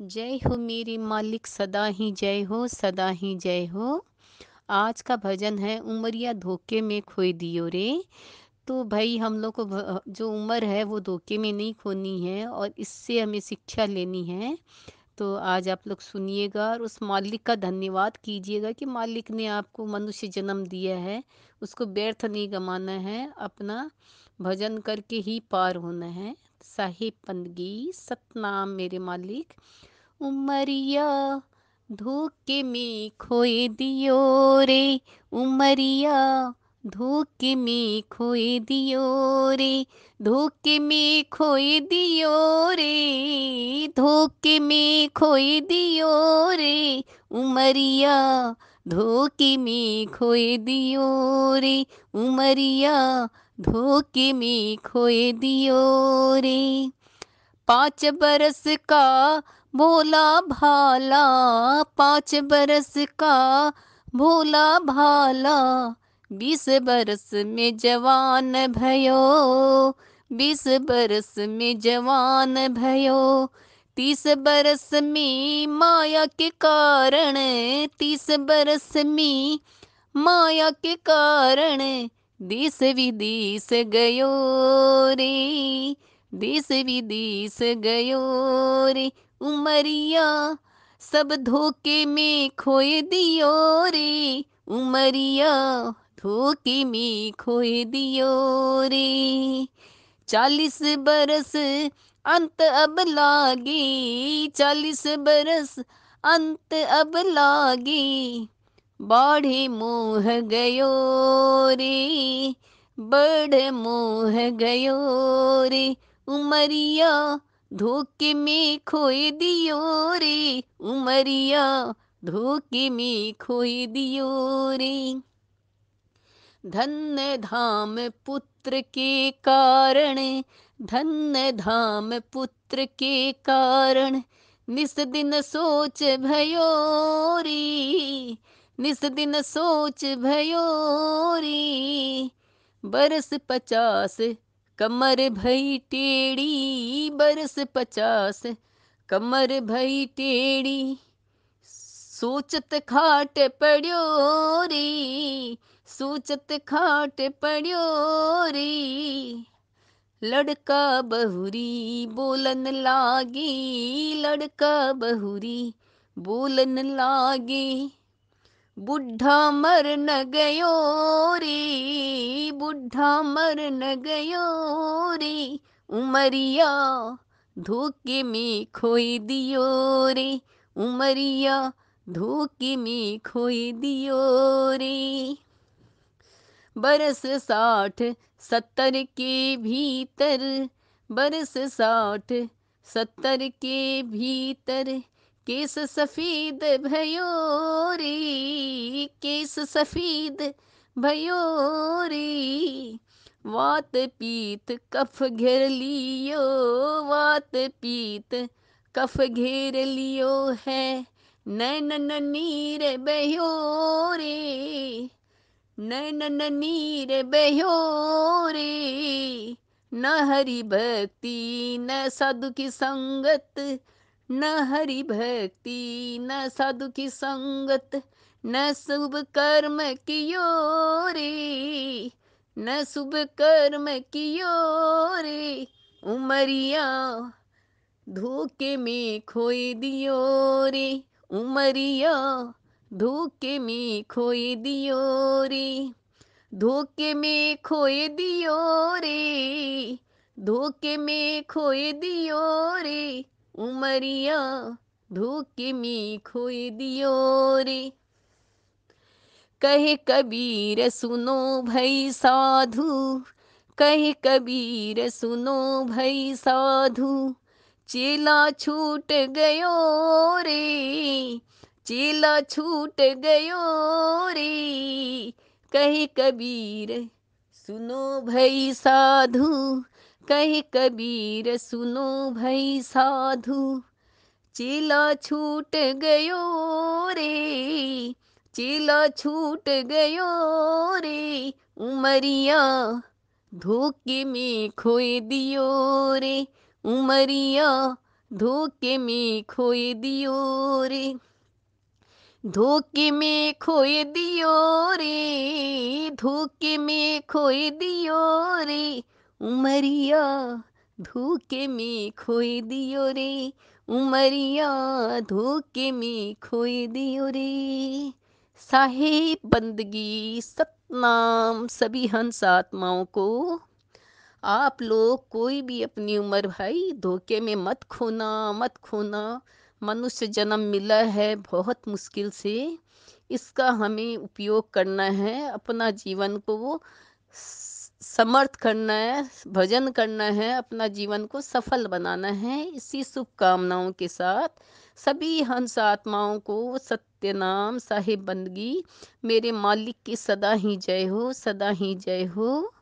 जय हो मेरे मालिक सदा ही जय हो सदा ही जय हो आज का भजन है उमरिया धोखे में खोई दियो रे तो भाई हम लोग को जो उम्र है वो धोखे में नहीं खोनी है और इससे हमें शिक्षा लेनी है तो आज आप लोग सुनिएगा और उस मालिक का धन्यवाद कीजिएगा कि मालिक ने आपको मनुष्य जन्म दिया है उसको व्यर्थ नहीं गमाना है अपना भजन करके ही पार होना है साहिबंदगी सतनाम मेरे मालिक उमरिया धोखे में खोए दियो रे उमरिया धोखे में खोए दियो रे धोखे में खोए दियो रे धोखे में खोए दियो रे उमरिया धोके में खोए दियो रे उमरिया धोके में खोए दियो रे पाँच बरस का भोला भाला पाँच बरस का भोला भाला बीस बरस में जवान भयो बीस बरस में जवान भयो तीस बरस में माया के कारण तीस बरस में माया के कारण दिस विदिस गयो रे दिस विदिस गयो रे उमरिया सब धोखे में खोए दियो रे उमरिया धोखे में खोए दियो रे चालीस बरस अंत अब लागी चालीस बरस अंत अब लागी बाढ़ी मोह गयो रे बड़ मोह गयो रे उमरिया धोखे में खोए दियो रे उमरिया धोखे में खोए दियो रे धन्य धाम पुत्र के कारण धन्य धाम पुत्र के कारण निस दिन सोच भयोरी निस दिन सोच भयोरी बरस पचास कमर भई टेढ़ी बरस पचास कमर भई टेढ़ी सोचत खाट पड़ो रे सोचत खाट पड़ो रे लड़का बहुरी बोलन लागे लड़का बहुरी बोलन लागे बुढ़ा मर न गयो रे बुढ़ा मर न गयो रे उमरिया धोखे में खोई दियो रे उमरिया धोखे में खोई दियो रे बरस साठ सत्तर के भीतर बरस साठ सत्तर के भीतर केस सफेद भयो रे केस सफेद भयो रे वात पीत कफ घेर लियो वात पीत कफ घेर लियो है नैन नीर बहो रे नैन नीर रे न हरि भक्ति न साधु की संगत न हरि भक्ति न साधु की संगत न शुभ कर्म कियो रे न शुभ कर्म कियो रे उमरिया धोखे में खोई दियो रे उमरिया धोखे में खोए दियो रे धोखे में खोए दियो रे धोखे में खोए दियो रे उमरिया धोखे में खोए दियो रे कहे कबीर सुनो भई साधु कहे कबीर सुनो भई साधु चेला छूट गयो रे चीला छूट गयो रे कही कबीर सुनो भई साधु कही कबीर सुनो भई साधु चीला छूट गयो रे चीला छूट गयो रे उमरिया धोखे में खोए दियो रे उमरिया धोखे में खोए दियो रे धोखे में खोए दियो रे धोखे में खोए दियो रे उमरिया धोखे में खोए दियो रे उमरिया धोखे में खोए दियो रे साहेब बंदगी सतनाम सभी हंस आत्माओं को आप लोग कोई भी अपनी उम्र भाई धोखे में मत खोना मत खोना मनुष्य जन्म मिला है बहुत मुश्किल से इसका हमें उपयोग करना है अपना जीवन को वो समर्थ करना है भजन करना है अपना जीवन को सफल बनाना है इसी शुभकामनाओं के साथ सभी हंस आत्माओं को सत्य नाम साहिब बंदगी मेरे मालिक की सदा ही जय हो सदा ही जय हो